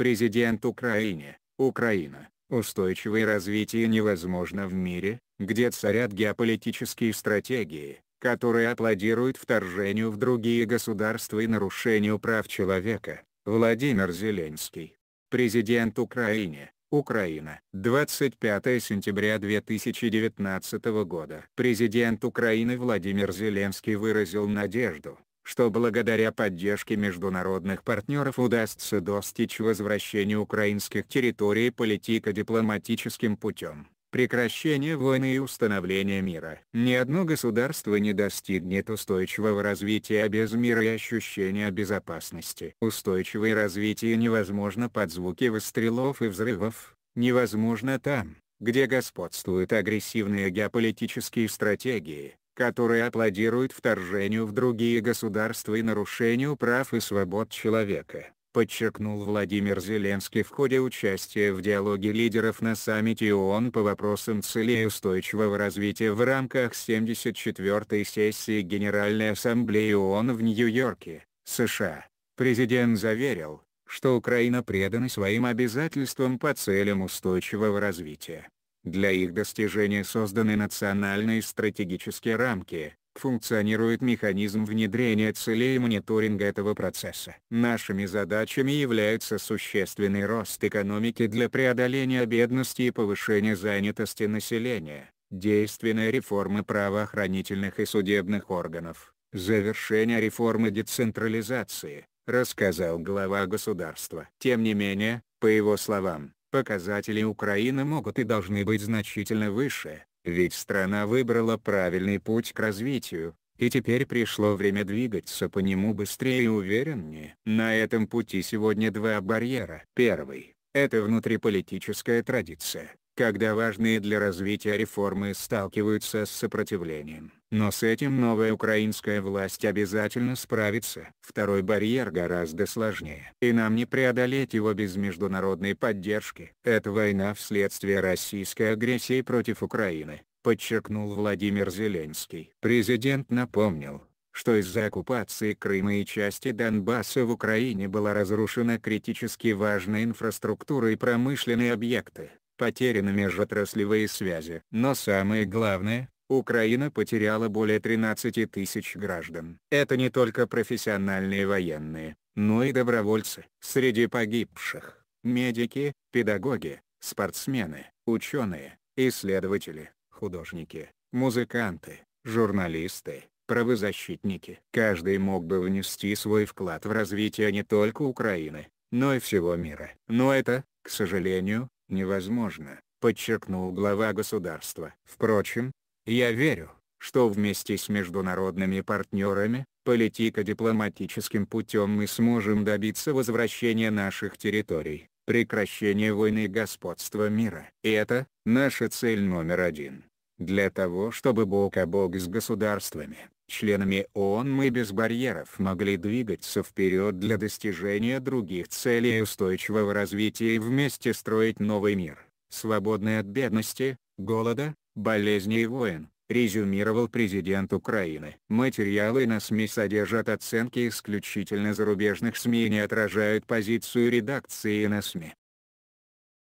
Президент Украины, Украина, устойчивое развитие невозможно в мире, где царят геополитические стратегии, которые аплодируют вторжению в другие государства и нарушению прав человека, Владимир Зеленский. Президент Украины, Украина. 25 сентября 2019 года. Президент Украины Владимир Зеленский выразил надежду, что благодаря поддержке международных партнеров удастся достичь возвращения украинских территорий политико-дипломатическим путем, прекращения войны и установления мира. Ни одно государство не достигнет устойчивого развития без мира и ощущения безопасности. Устойчивое развитие невозможно под звуки выстрелов и взрывов, невозможно там, где господствуют агрессивные геополитические стратегии, которые аплодируют вторжению в другие государства и нарушению прав и свобод человека, подчеркнул Владимир Зеленский в ходе участия в диалоге лидеров на саммите ООН по вопросам целей устойчивого развития в рамках 74-й сессии Генеральной Ассамблеи ООН в Нью-Йорке, США. Президент заверил, что Украина предана своим обязательствам по целям устойчивого развития. Для их достижения созданы национальные стратегические рамки, функционирует механизм внедрения целей и мониторинга этого процесса. Нашими задачами являются существенный рост экономики для преодоления бедности и повышения занятости населения, действенная реформа правоохранительных и судебных органов, завершение реформы децентрализации, рассказал глава государства. Тем не менее, по его словам, Показатели Украины могут и должны быть значительно выше, ведь страна выбрала правильный путь к развитию, и теперь пришло время двигаться по нему быстрее и увереннее. На этом пути сегодня два барьера. Первый – это внутриполитическая традиция, когда важные для развития реформы сталкиваются с сопротивлением. Но с этим новая украинская власть обязательно справится. Второй барьер гораздо сложнее. И нам не преодолеть его без международной поддержки. Это война вследствие российской агрессии против Украины, подчеркнул Владимир Зеленский. Президент напомнил, что из-за оккупации Крыма и части Донбасса в Украине была разрушена критически важная инфраструктура и промышленные объекты потеряны межотраслевые связи. Но самое главное, Украина потеряла более 13 тысяч граждан. Это не только профессиональные военные, но и добровольцы. Среди погибших – медики, педагоги, спортсмены, ученые, исследователи, художники, музыканты, журналисты, правозащитники. Каждый мог бы внести свой вклад в развитие не только Украины, но и всего мира. Но это, к сожалению, невозможно, подчеркнул глава государства. Впрочем, я верю, что вместе с международными партнерами, политико-дипломатическим путем мы сможем добиться возвращения наших территорий, прекращения войны и господства мира. И это, наша цель номер один. Для того чтобы бок о бок с государствами, Членами ООН мы без барьеров могли двигаться вперед для достижения других целей устойчивого развития и вместе строить новый мир, свободный от бедности, голода, болезней и войн, резюмировал президент Украины. Материалы на СМИ содержат оценки исключительно зарубежных СМИ и не отражают позицию редакции на СМИ.